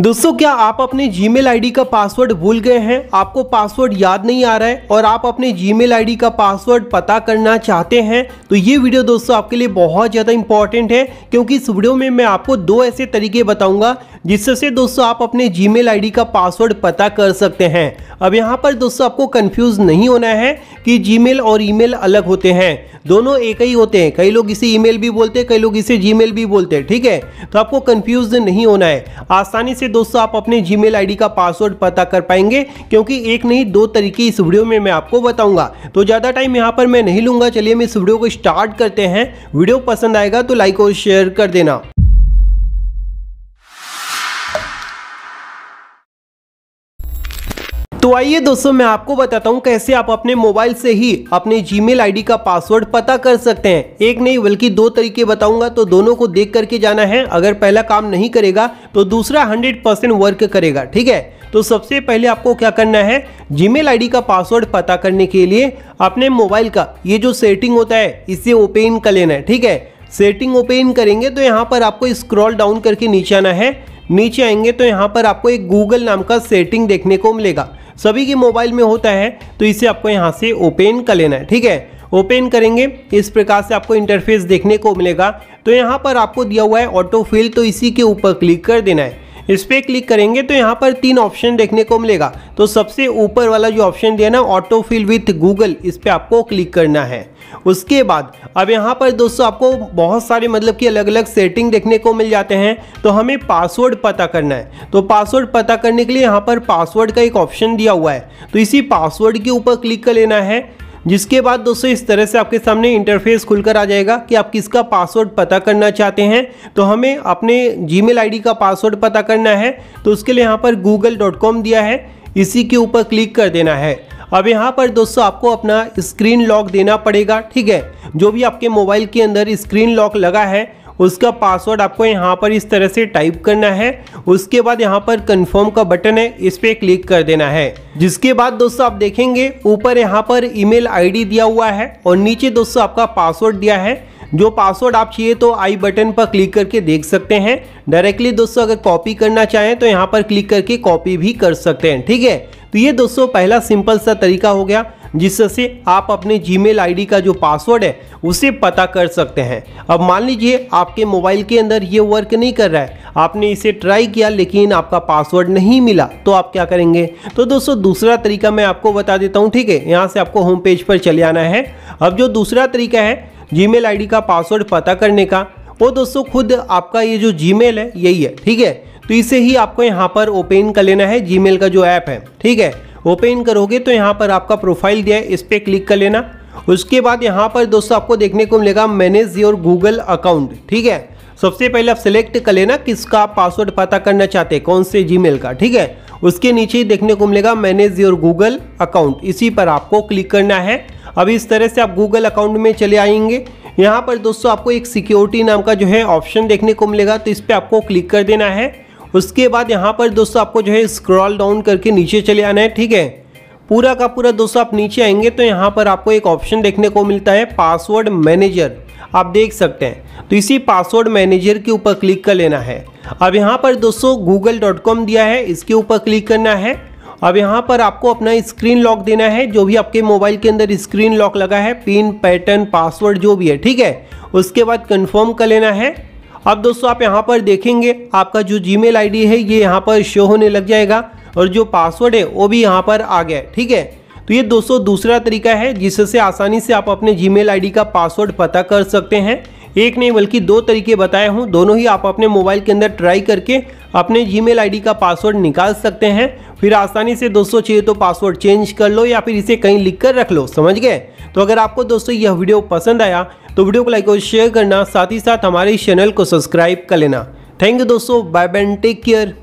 दोस्तों क्या आप अपने जी मेल का पासवर्ड भूल गए हैं आपको पासवर्ड याद नहीं आ रहा है और आप अपने जी मेल का पासवर्ड पता करना चाहते हैं तो ये वीडियो दोस्तों आपके लिए बहुत ज़्यादा इंपॉर्टेंट है क्योंकि इस वीडियो में मैं आपको दो ऐसे तरीके बताऊंगा जिससे दोस्तों आप अपने जीमेल आईडी का पासवर्ड पता कर सकते हैं अब यहाँ पर दोस्तों आपको कंफ्यूज नहीं होना है कि जीमेल और ईमेल अलग होते हैं दोनों एक ही होते हैं कई लोग इसे ईमेल भी बोलते हैं कई लोग इसे जीमेल भी बोलते हैं ठीक है तो आपको कंफ्यूज नहीं होना है आसानी से दोस्तों आप अपने जीमेल आईडी का पासवर्ड पता कर पाएंगे क्योंकि एक नहीं दो तरीके इस वीडियो में मैं आपको बताऊंगा तो ज़्यादा टाइम यहाँ पर मैं नहीं लूंगा चलिए हम इस वीडियो को स्टार्ट करते हैं वीडियो पसंद आएगा तो लाइक और शेयर कर देना आइए दोस्तों मैं आपको बताता हूँ कैसे आप अपने मोबाइल से ही अपने जी मेल का पासवर्ड पता कर सकते हैं एक नहीं बल्कि दो तरीके बताऊंगा तो दोनों को देख करके जाना है अगर पहला काम नहीं करेगा तो दूसरा हंड्रेड परसेंट वर्क करेगा ठीक है तो सबसे पहले आपको क्या करना है जी मेल का पासवर्ड पता करने के लिए अपने मोबाइल का ये जो सेटिंग होता है इसे ओपन कर लेना है ठीक है सेटिंग ओपन करेंगे तो यहाँ पर आपको स्क्रॉल डाउन करके नीचे आना है नीचे आएंगे तो यहाँ पर आपको एक गूगल नाम का सेटिंग देखने को मिलेगा सभी के मोबाइल में होता है तो इसे आपको यहाँ से ओपन कर लेना है ठीक है ओपन करेंगे इस प्रकार से आपको इंटरफेस देखने को मिलेगा तो यहाँ पर आपको दिया हुआ है ऑटो फिल तो इसी के ऊपर क्लिक कर देना है इस पर क्लिक करेंगे तो यहाँ पर तीन ऑप्शन देखने को मिलेगा तो सबसे ऊपर वाला जो ऑप्शन दिया ना ऑटो फिल विथ गूगल इस पर आपको क्लिक करना है उसके बाद अब यहाँ पर दोस्तों आपको बहुत सारे मतलब कि अलग अलग सेटिंग देखने को मिल जाते हैं तो हमें पासवर्ड पता करना है तो पासवर्ड पता करने के लिए यहाँ पर पासवर्ड का एक ऑप्शन दिया हुआ है तो इसी पासवर्ड के ऊपर क्लिक कर लेना है जिसके बाद दोस्तों इस तरह से आपके सामने इंटरफेस खुलकर आ जाएगा कि आप किसका पासवर्ड पता करना चाहते हैं तो हमें अपने जी मेल का पासवर्ड पता करना है तो उसके लिए यहाँ पर गूगल दिया है इसी के ऊपर क्लिक कर देना है अब यहाँ पर दोस्तों आपको अपना स्क्रीन लॉक देना पड़ेगा ठीक है जो भी आपके मोबाइल के अंदर स्क्रीन लॉक लगा है उसका पासवर्ड आपको यहाँ पर इस तरह से टाइप करना है उसके बाद यहाँ पर कन्फर्म का बटन है इस पर क्लिक कर देना है जिसके बाद दोस्तों आप देखेंगे ऊपर यहाँ पर ईमेल आईडी दिया हुआ है और नीचे दोस्तों आपका पासवर्ड दिया है जो पासवर्ड आप चाहिए तो आई बटन पर क्लिक करके देख सकते हैं डायरेक्टली दोस्तों अगर कॉपी करना चाहें तो यहाँ पर क्लिक करके कॉपी भी कर सकते हैं ठीक है तो ये दोस्तों पहला सिंपल सा तरीका हो गया जिससे आप अपने जीमेल आईडी का जो पासवर्ड है उसे पता कर सकते हैं अब मान लीजिए आपके मोबाइल के अंदर ये वर्क नहीं कर रहा है आपने इसे ट्राई किया लेकिन आपका पासवर्ड नहीं मिला तो आप क्या करेंगे तो दोस्तों दूसरा तरीका मैं आपको बता देता हूँ ठीक है यहाँ से आपको होम पेज पर चले आना है अब जो दूसरा तरीका है जी मेल का पासवर्ड पता करने का वो दोस्तों खुद आपका ये जो जी है यही है ठीक है तो इसे ही आपको यहाँ पर ओपन कर लेना है जी का जो ऐप है ठीक है ओपन करोगे तो यहाँ पर आपका प्रोफाइल दिया है इस पर क्लिक कर लेना उसके बाद यहाँ पर दोस्तों आपको देखने को मिलेगा मैनेज योर गूगल अकाउंट ठीक है सबसे पहले आप सेलेक्ट कर लेना किसका आप पासवर्ड पता करना चाहते हैं कौन से जी का ठीक है उसके नीचे देखने को मिलेगा मैनेज योर गूगल अकाउंट इसी पर आपको क्लिक करना है अब इस तरह से आप गूगल अकाउंट में चले आएंगे यहाँ पर दोस्तों आपको एक सिक्योरिटी नाम का जो है ऑप्शन देखने को मिलेगा तो इस पर आपको क्लिक कर देना है उसके बाद यहाँ पर दोस्तों आपको जो है स्क्रॉल डाउन करके नीचे चले आना है ठीक है पूरा का पूरा दोस्तों आप नीचे आएंगे तो यहाँ पर आपको एक ऑप्शन देखने को मिलता है पासवर्ड मैनेजर आप देख सकते हैं तो इसी पासवर्ड मैनेजर के ऊपर क्लिक कर लेना है अब यहाँ पर दोस्तों गूगल डॉट कॉम दिया है इसके ऊपर क्लिक करना है अब यहाँ पर आपको अपना स्क्रीन लॉक देना है जो भी आपके मोबाइल के अंदर स्क्रीन लॉक लगा है पिन पैटर्न पासवर्ड जो भी है ठीक है उसके बाद कन्फर्म कर लेना है अब दोस्तों आप यहाँ पर देखेंगे आपका जो जी मेल है ये यहाँ पर शो होने लग जाएगा और जो पासवर्ड है वो भी यहाँ पर आ गया ठीक है तो ये दोस्तों दूसरा तरीका है जिससे आसानी से आप अपने जी मेल का पासवर्ड पता कर सकते हैं एक नहीं बल्कि दो तरीके बताए हूँ दोनों ही आप अपने मोबाइल के अंदर ट्राई करके अपने जी मेल का पासवर्ड निकाल सकते हैं फिर आसानी से दोस्तों चाहिए तो पासवर्ड चेंज कर लो या फिर इसे कहीं लिख कर रख लो समझ गए तो अगर आपको दोस्तों यह वीडियो पसंद आया तो वीडियो को लाइक और शेयर करना साथ ही साथ हमारे चैनल को सब्सक्राइब कर लेना थैंक यू दोस्तों बाय बाय टेक केयर